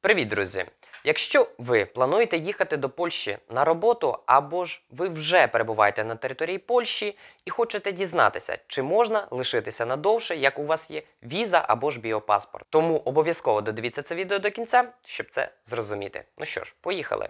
Привіт, друзі! Якщо ви плануєте їхати до Польщі на роботу, або ж ви вже перебуваєте на території Польщі і хочете дізнатися, чи можна лишитися надовше, як у вас є віза або ж біопаспорт. Тому обов'язково додивіться це відео до кінця, щоб це зрозуміти. Ну що ж, поїхали.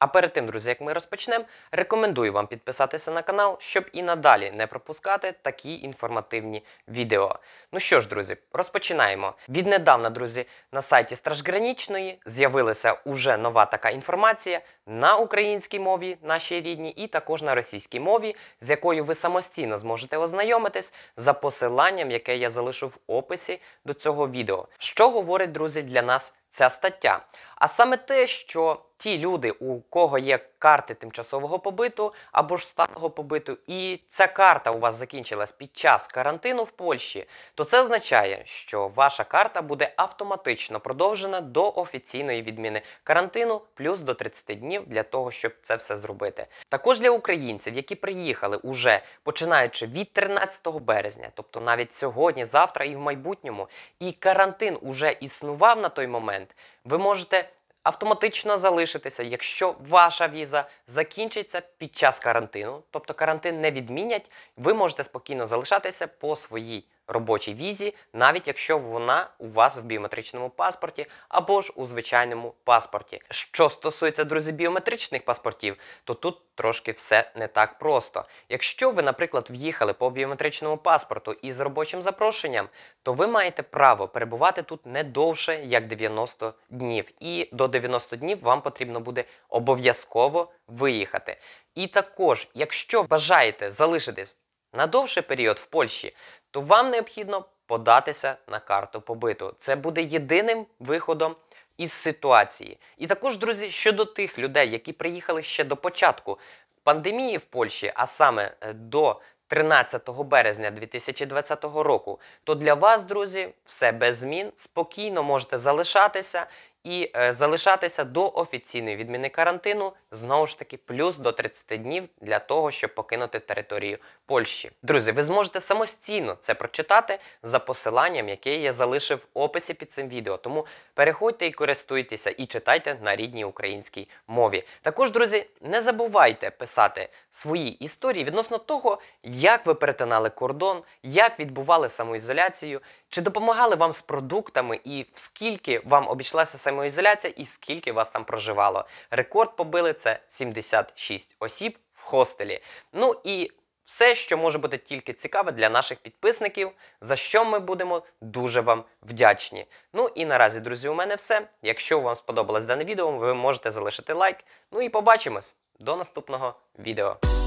А перед тим, друзі, як ми розпочнемо, рекомендую вам підписатися на канал, щоб і надалі не пропускати такі інформативні відео. Ну що ж, друзі, розпочинаємо. Віднедавна, друзі, на сайті Стражгранічної з'явилася уже нова така інформація на українській мові, нашій рідній, і також на російській мові, з якою ви самостійно зможете ознайомитись за посиланням, яке я залишу в описі до цього відео. Що говорить, друзі, для нас ця стаття. А саме те, що ті люди, у кого є карти тимчасового побиту або ж сталого побиту, і ця карта у вас закінчилась під час карантину в Польщі, то це означає, що ваша карта буде автоматично продовжена до офіційної відміни карантину, плюс до 30 днів для того, щоб це все зробити. Також для українців, які приїхали уже починаючи від 13 березня, тобто навіть сьогодні, завтра і в майбутньому, і карантин уже існував на той момент момент. Ви можете автоматично залишитися, якщо ваша віза закінчиться під час карантину, тобто карантин не відмінять, ви можете спокійно залишатися по своїй робочій візі, навіть якщо вона у вас в біометричному паспорті або ж у звичайному паспорті. Що стосується, друзі, біометричних паспортів, то тут трошки все не так просто. Якщо ви, наприклад, в'їхали по біометричному паспорту із робочим запрошенням, то ви маєте право перебувати тут не довше як 90 днів, і до 90 днів вам потрібно буде обов'язково виїхати. І також, якщо бажаєте залишитись на довший період в Польщі, то вам необхідно податися на карту побиту. Це буде єдиним виходом. Із ситуації. І також, друзі, щодо тих людей, які приїхали ще до початку пандемії в Польщі, а саме е, до 13 березня 2020 року, то для вас, друзі, все без змін. Спокійно можете залишатися і е, залишатися до офіційної відміни карантину знову ж таки плюс до 30 днів для того, щоб покинути територію Польщі. Друзі, ви зможете самостійно це прочитати за посиланням, яке я залишив в описі під цим відео. Тому переходьте і користуйтеся, і читайте на рідній українській мові. Також, друзі, не забувайте писати свої історії відносно того, як ви перетинали кордон, як відбували самоізоляцію, чи допомагали вам з продуктами і скільки вам обійшлася самоізоляція і скільки вас там проживало. Рекорд побили це 76 осіб в хостелі. Ну і все, що може бути тільки цікаве для наших підписників, за що ми будемо дуже вам вдячні. Ну і наразі, друзі, у мене все. Якщо вам сподобалось дане відео, ви можете залишити лайк. Ну і побачимось до наступного відео.